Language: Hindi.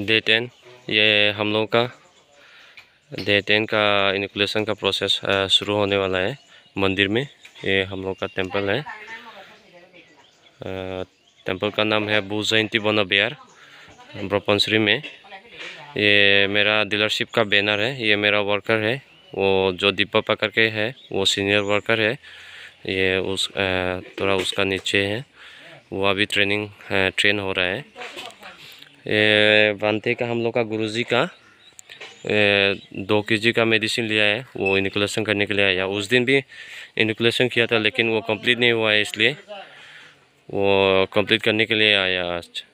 डे टेन ये हम लोगों का डे टेन का इनकुलेशन का प्रोसेस शुरू होने वाला है मंदिर में ये हम लोग का टेंपल है टेंपल का नाम है बू जयंती बना बिहार ब्रपनश्री में ये मेरा डीलरशिप का बैनर है ये मेरा वर्कर है वो जो दीपा पकड़ के है वो सीनियर वर्कर है ये उस थोड़ा उसका नीचे है वो अभी ट्रेनिंग ट्रेन हो रहा है बांते का हम लोग का गुरुजी का ए, दो के का मेडिसिन लिया है वो इनकुलेशन करने के लिए आया उस दिन भी इनकुलेशन किया था लेकिन वो कंप्लीट नहीं हुआ है इसलिए वो कंप्लीट करने के लिए आया आज